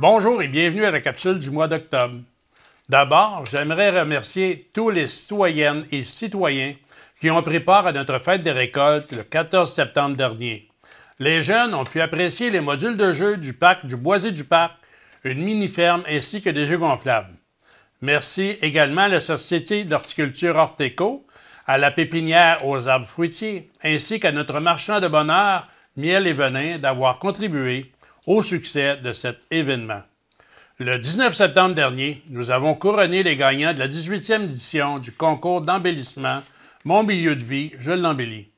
Bonjour et bienvenue à la capsule du mois d'octobre. D'abord, j'aimerais remercier tous les citoyennes et citoyens qui ont pris part à notre fête des récoltes le 14 septembre dernier. Les jeunes ont pu apprécier les modules de jeu du parc du Boisé du Parc, une mini-ferme ainsi que des jeux gonflables. Merci également à la Société d'horticulture Orteco, à la pépinière aux arbres fruitiers, ainsi qu'à notre marchand de bonheur, miel et venin, d'avoir contribué au succès de cet événement. Le 19 septembre dernier, nous avons couronné les gagnants de la 18e édition du concours d'embellissement Mon milieu de vie, je l'embellis.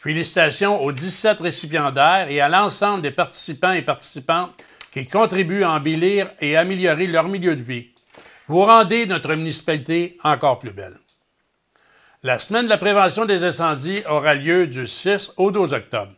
Félicitations aux 17 récipiendaires et à l'ensemble des participants et participantes qui contribuent à embellir et améliorer leur milieu de vie. Vous rendez notre municipalité encore plus belle. La semaine de la prévention des incendies aura lieu du 6 au 12 octobre.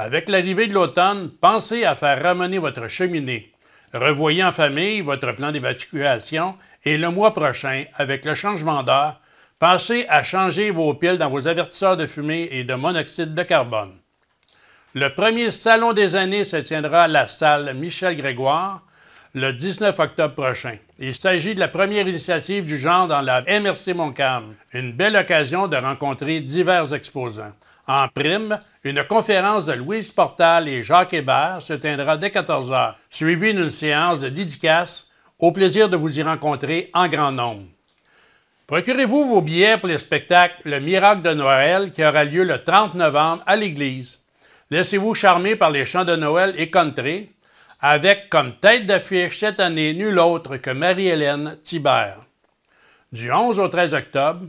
Avec l'arrivée de l'automne, pensez à faire ramener votre cheminée. Revoyez en famille votre plan d'évacuation et le mois prochain, avec le changement d'heure, pensez à changer vos piles dans vos avertisseurs de fumée et de monoxyde de carbone. Le premier salon des années se tiendra à la salle Michel Grégoire le 19 octobre prochain. Il s'agit de la première initiative du genre dans la MRC Montcalm, une belle occasion de rencontrer divers exposants. En prime, une conférence de Louise Portal et Jacques Hébert se tiendra dès 14 heures, suivie d'une séance de dédicaces. Au plaisir de vous y rencontrer en grand nombre. Procurez-vous vos billets pour le spectacle Le Miracle de Noël qui aura lieu le 30 novembre à l'Église. Laissez-vous charmer par les chants de Noël et country, avec comme tête d'affiche cette année nul autre que Marie-Hélène Thibert. Du 11 au 13 octobre,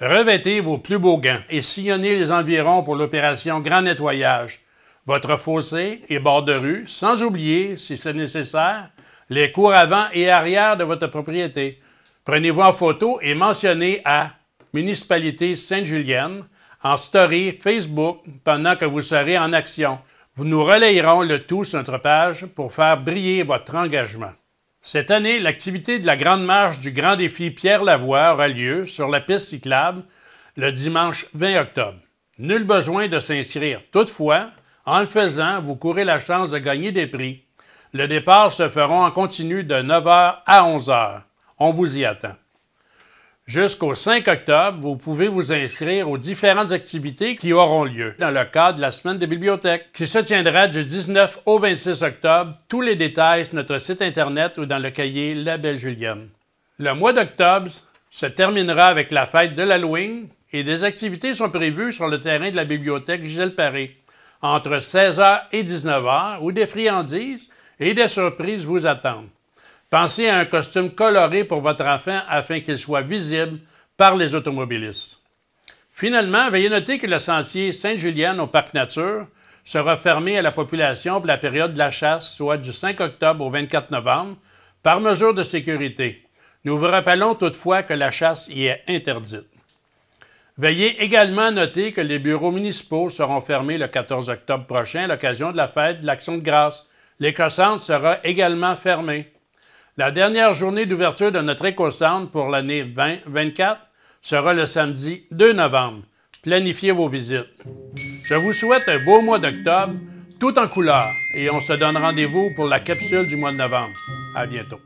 revêtez vos plus beaux gants et sillonnez les environs pour l'opération Grand Nettoyage, votre fossé et bord de rue, sans oublier, si c'est nécessaire, les cours avant et arrière de votre propriété. Prenez-vous en photo et mentionnez à Municipalité Sainte-Julienne en story Facebook pendant que vous serez en action. Vous nous relayerons le tout sur notre page pour faire briller votre engagement. Cette année, l'activité de la Grande Marche du Grand Défi Pierre Lavoie aura lieu sur la piste cyclable le dimanche 20 octobre. Nul besoin de s'inscrire. Toutefois, en le faisant, vous courez la chance de gagner des prix. Le départ se fera en continu de 9h à 11h. On vous y attend. Jusqu'au 5 octobre, vous pouvez vous inscrire aux différentes activités qui auront lieu dans le cadre de la Semaine des bibliothèques, qui se tiendra du 19 au 26 octobre. Tous les détails sur notre site Internet ou dans le cahier La Belle Julienne. Le mois d'octobre se terminera avec la fête de l'Halloween et des activités sont prévues sur le terrain de la bibliothèque Gisèle Paré entre 16h et 19h où des friandises et des surprises vous attendent. Pensez à un costume coloré pour votre enfant afin qu'il soit visible par les automobilistes. Finalement, veuillez noter que le sentier Sainte-Julienne au Parc Nature sera fermé à la population pour la période de la chasse, soit du 5 octobre au 24 novembre, par mesure de sécurité. Nous vous rappelons toutefois que la chasse y est interdite. Veuillez également noter que les bureaux municipaux seront fermés le 14 octobre prochain à l'occasion de la fête de l'Action de grâce. léco sera également fermé. La dernière journée d'ouverture de notre éco pour l'année 2024 sera le samedi 2 novembre. Planifiez vos visites. Je vous souhaite un beau mois d'octobre, tout en couleurs, et on se donne rendez-vous pour la capsule du mois de novembre. À bientôt.